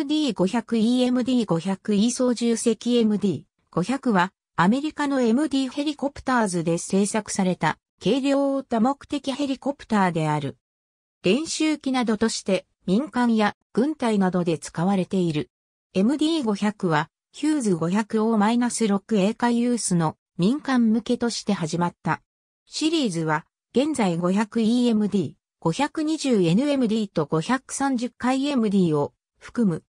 MD-500EMD-500 e 操縦席 MD-500 はアメリカの MD ヘリコプターズで製作された軽量多目的ヘリコプターである。練習機などとして民間や軍隊などで使われている。MD500 はヒューズ 500O-6A 化ユースの民間向けとして始まった。シリーズは現在 500EMD、520NMD と5 3 0回 m d を含む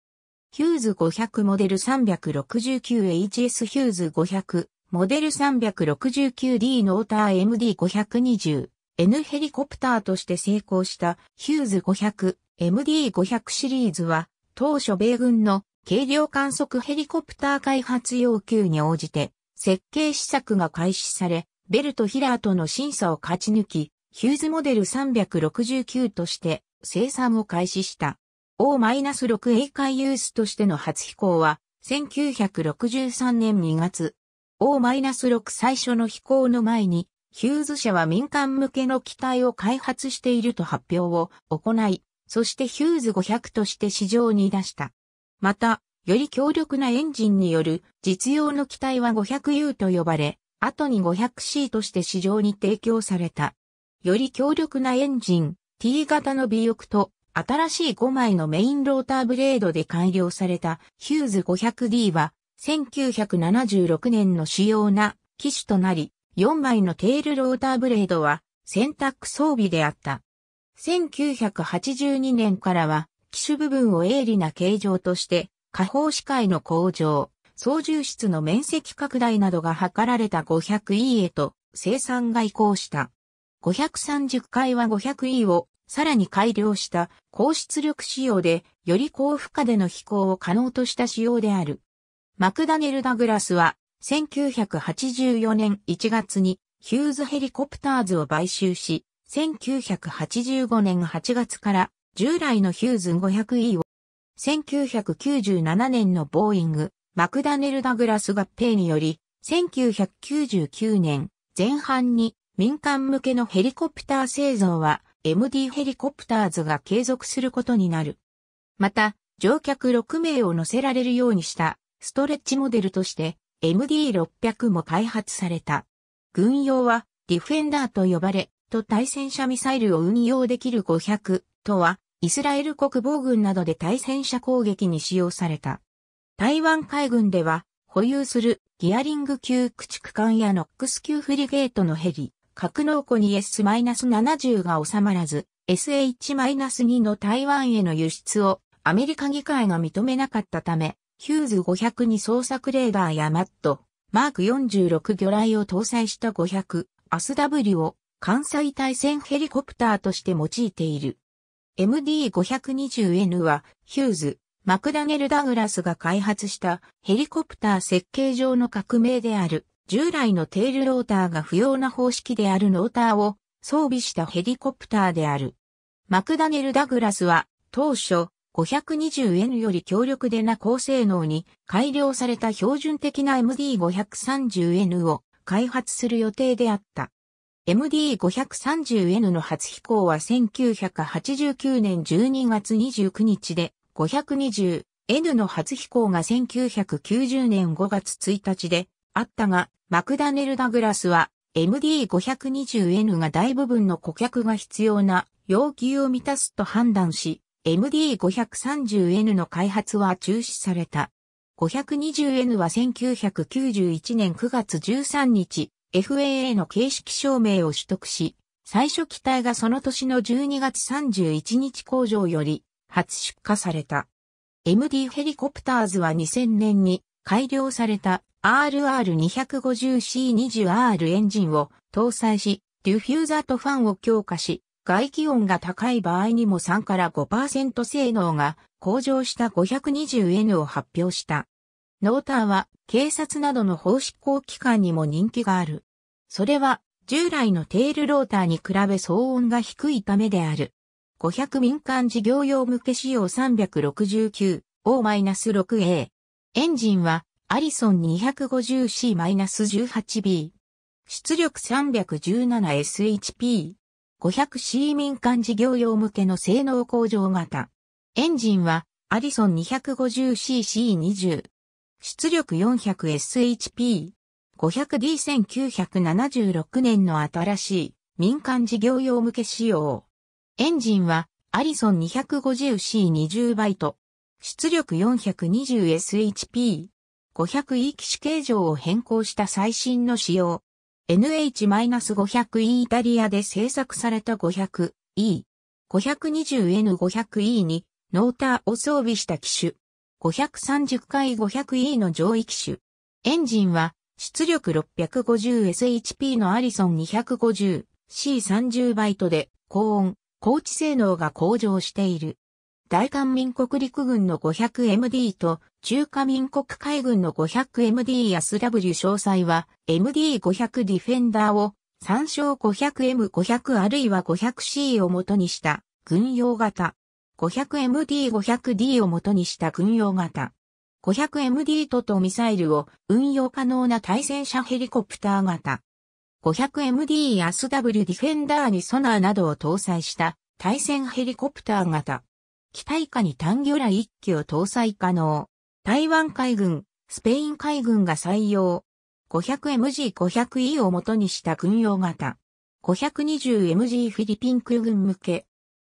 ヒューズ500モデル 369HS ヒューズ500モデル 369D ノーター MD520 N ヘリコプターとして成功したヒューズ500 MD500 シリーズは当初米軍の軽量観測ヘリコプター開発要求に応じて設計試作が開始されベルト・ヒラーとの審査を勝ち抜きヒューズモデル369として生産を開始した。O-6A 回ユースとしての初飛行は、1963年2月、O-6 最初の飛行の前に、ヒューズ社は民間向けの機体を開発していると発表を行い、そしてヒューズ500として市場に出した。また、より強力なエンジンによる実用の機体は 500U と呼ばれ、後に 500C として市場に提供された。より強力なエンジン、T 型の尾翼と新しい5枚のメインローターブレードで改良されたヒューズ 500D は1976年の主要な機種となり、4枚のテールローターブレードは選択装備であった。1982年からは機種部分を鋭利な形状として下方視界の向上、操縦室の面積拡大などが図られた 500E へと生産が移行した。530回は 500E をさらに改良した高出力仕様で、より高負荷での飛行を可能とした仕様である。マクダネル・ダグラスは、1984年1月にヒューズヘリコプターズを買収し、1985年8月から従来のヒューズ 500E を、1997年のボーイング、マクダネル・ダグラス合併により、1999年前半に民間向けのヘリコプター製造は MD ヘリコプターズが継続することになる。また、乗客6名を乗せられるようにしたストレッチモデルとして MD600 も開発された。軍用はディフェンダーと呼ばれ、と対戦車ミサイルを運用できる500とは、イスラエル国防軍などで対戦車攻撃に使用された。台湾海軍では、保有するギアリング級駆逐艦やノックス級フリゲートのヘリ、格納庫に S-70 が収まらず、SH-2 の台湾への輸出をアメリカ議会が認めなかったため、ヒューズ500に捜索レーダーやマット、マーク46魚雷を搭載した500、アス W を関西対戦ヘリコプターとして用いている。MD520N はヒューズ、マクダネル・ダグラスが開発したヘリコプター設計上の革命である。従来のテールローターが不要な方式であるノーターを装備したヘリコプターである。マクダネル・ダグラスは当初 520N より強力でな高性能に改良された標準的な MD530N を開発する予定であった。MD530N の初飛行は1989年12月29日で 520N の初飛行が1990年5月1日であったが、マクダネル・ダグラスは MD520N が大部分の顧客が必要な要求を満たすと判断し、MD530N の開発は中止された。520N は1991年9月13日、FAA の形式証明を取得し、最初機体がその年の12月31日工場より初出荷された。MD ヘリコプターズは2000年に改良された RR250C20R エンジンを搭載し、ディフューザーとファンを強化し、外気温が高い場合にも3から5%性能が向上した 520N を発表した。ノーターは警察などの法執行機関にも人気がある。それは従来のテールローターに比べ騒音が低いためである。500民間事業用向け仕様369 O-6A エンジンはアリソン 250C-18B。出力 317SHP。500C 民間事業用向けの性能向上型。エンジンはアリソン 250cc20。出力 400SHP。500D1976 年の新しい民間事業用向け仕様。エンジンはアリソン 250C20 バイト出力 420SHP、500E 機種形状を変更した最新の仕様。NH-500E イタリアで製作された 500E。520N500E にノーターを装備した機種。530回 500E の上位機種。エンジンは出力 650SHP のアリソン 250C30 バイトで高温、高知性能が向上している。大韓民国陸軍の 500MD と中華民国海軍の 500MD 安 W 詳細は MD500 ディフェンダーを参照 500M500 あるいは 500C を元にした軍用型。500MD500D を元にした軍用型。500MD ととミサイルを運用可能な対戦車ヘリコプター型。500MD s W ディフェンダーにソナーなどを搭載した対戦ヘリコプター型。機体下に単魚雷一機を搭載可能。台湾海軍、スペイン海軍が採用。500MG500E を元にした軍用型。520MG フィリピン空軍向け。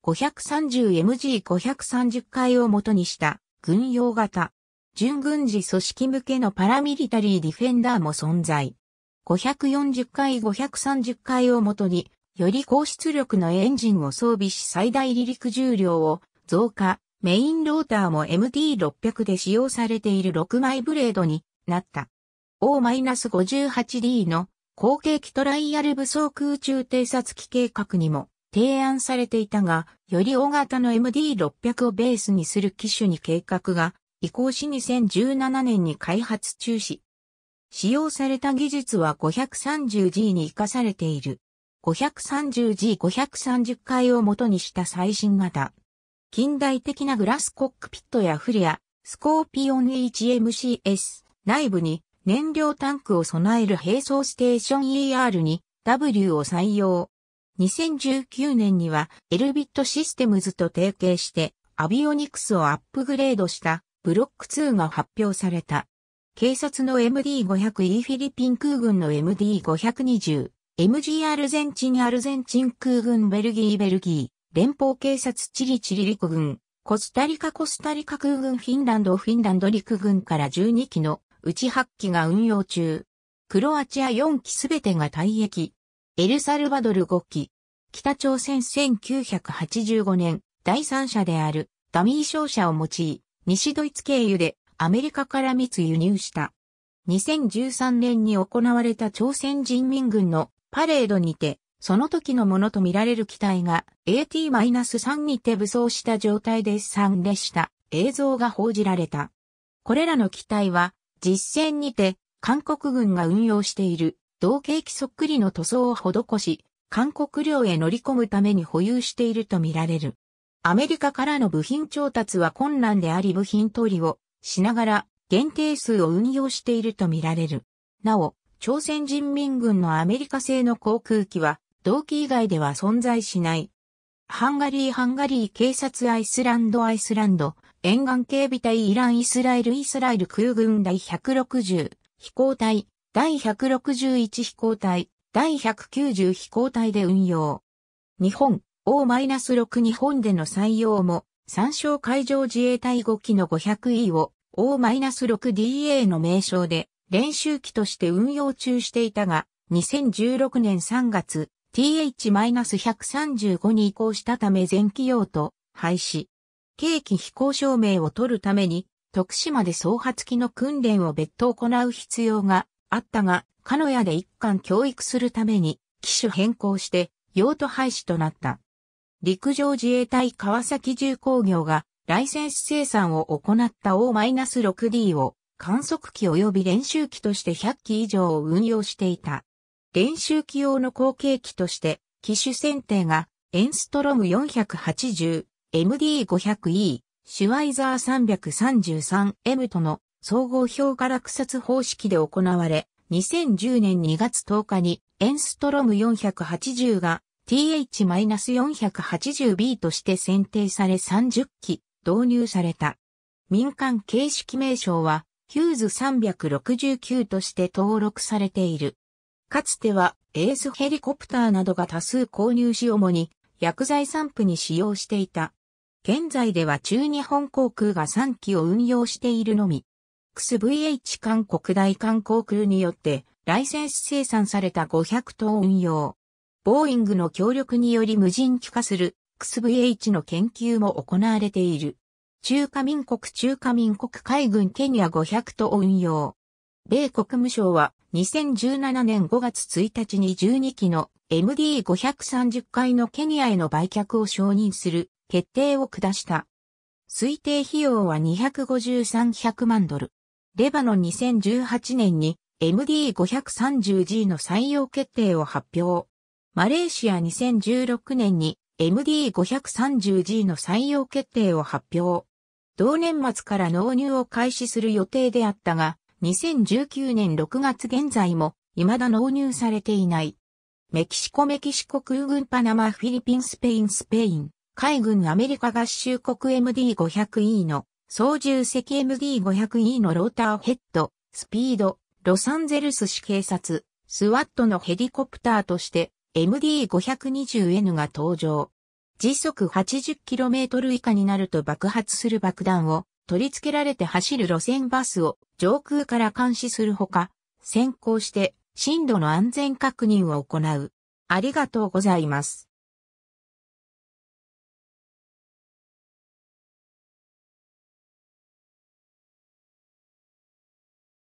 530MG530 回を元にした軍用型。準軍事組織向けのパラミリタリーディフェンダーも存在。540回530回を元に、より高出力のエンジンを装備し最大離陸重量を増加、メインローターも MT600 で使用されている6枚ブレードになった。O-58D の後継機トライアル武装空中偵察機計画にも提案されていたが、より大型の MD600 をベースにする機種に計画が移行し2017年に開発中止。使用された技術は 530G に活かされている。530G530 回を元にした最新型近代的なグラスコックピットやフリア、スコーピオン HMCS 内部に燃料タンクを備える並走ステーション ER に W を採用。2019年にはエルビットシステムズと提携してアビオニクスをアップグレードしたブロック2が発表された。警察の MD500E フィリピン空軍の MD520、MG アルゼンチンアルゼンチン空軍ベルギーベルギー。連邦警察チリチリ陸軍、コスタリカコスタリカ空軍フィンランドフィンランド陸軍から12機のうち8機が運用中。クロアチア4機すべてが退役。エルサルバドル5機。北朝鮮1985年、第三者であるダミー商社を用い、西ドイツ経由でアメリカから密輸入した。2013年に行われた朝鮮人民軍のパレードにてその時のものとみられる機体が AT-3 にて武装した状態で参列した映像が報じられた。これらの機体は実戦にて韓国軍が運用している同型機そっくりの塗装を施し、韓国領へ乗り込むために保有しているとみられる。アメリカからの部品調達は困難であり部品取りをしながら限定数を運用しているとみられる。なお、朝鮮人民軍のアメリカ製の航空機は同期以外では存在しない。ハンガリー・ハンガリー警察アイスランド・アイスランド、沿岸警備隊イラン・イスラエル・イスラエル空軍第160飛行隊、第161飛行隊、第190飛行隊で運用。日本、O-6 日本での採用も、参照海上自衛隊5機の 500E を O-6DA の名称で練習機として運用中していたが、2016年3月、TH-135 に移行したため前期用と廃止。景機飛行証明を取るために、徳島で総発機の訓練を別途行う必要があったが、鹿屋で一貫教育するために、機種変更して、用途廃止となった。陸上自衛隊川崎重工業が、ライセンス生産を行った O-6D を、観測機及び練習機として100機以上を運用していた。練習機用の後継機として、機種選定が、エンストロム 480MD500E、m d e シュワイザー 333M との総合評価落札方式で行われ、2010年2月10日にエンストロム480が TH-480B として選定され30機導入された。民間形式名称はヒューズ369として登録されている。かつてはエースヘリコプターなどが多数購入し主に薬剤散布に使用していた。現在では中日本航空が3機を運用しているのみ。XVH 韓国大韓航空によってライセンス生産された500頭運用。ボーイングの協力により無人機化する XVH の研究も行われている。中華民国中華民国海軍ケニア500頭運用。米国務省は2017年5月1日に12機の MD530 回のケニアへの売却を承認する決定を下した。推定費用は25300万ドル。レバノン2018年に MD530G の採用決定を発表。マレーシア2016年に MD530G の採用決定を発表。同年末から納入を開始する予定であったが、2019年6月現在も未だ納入されていない。メキシコメキシコ空軍パナマフィリピンスペインスペイン海軍アメリカ合衆国 MD500E の操縦席 MD500E のローターヘッドスピードロサンゼルス市警察スワットのヘリコプターとして MD520N が登場。時速 80km 以下になると爆発する爆弾を取り付けられて走る路線バスを上空から監視するほか、先行して進路の安全確認を行う。ありがとうございます。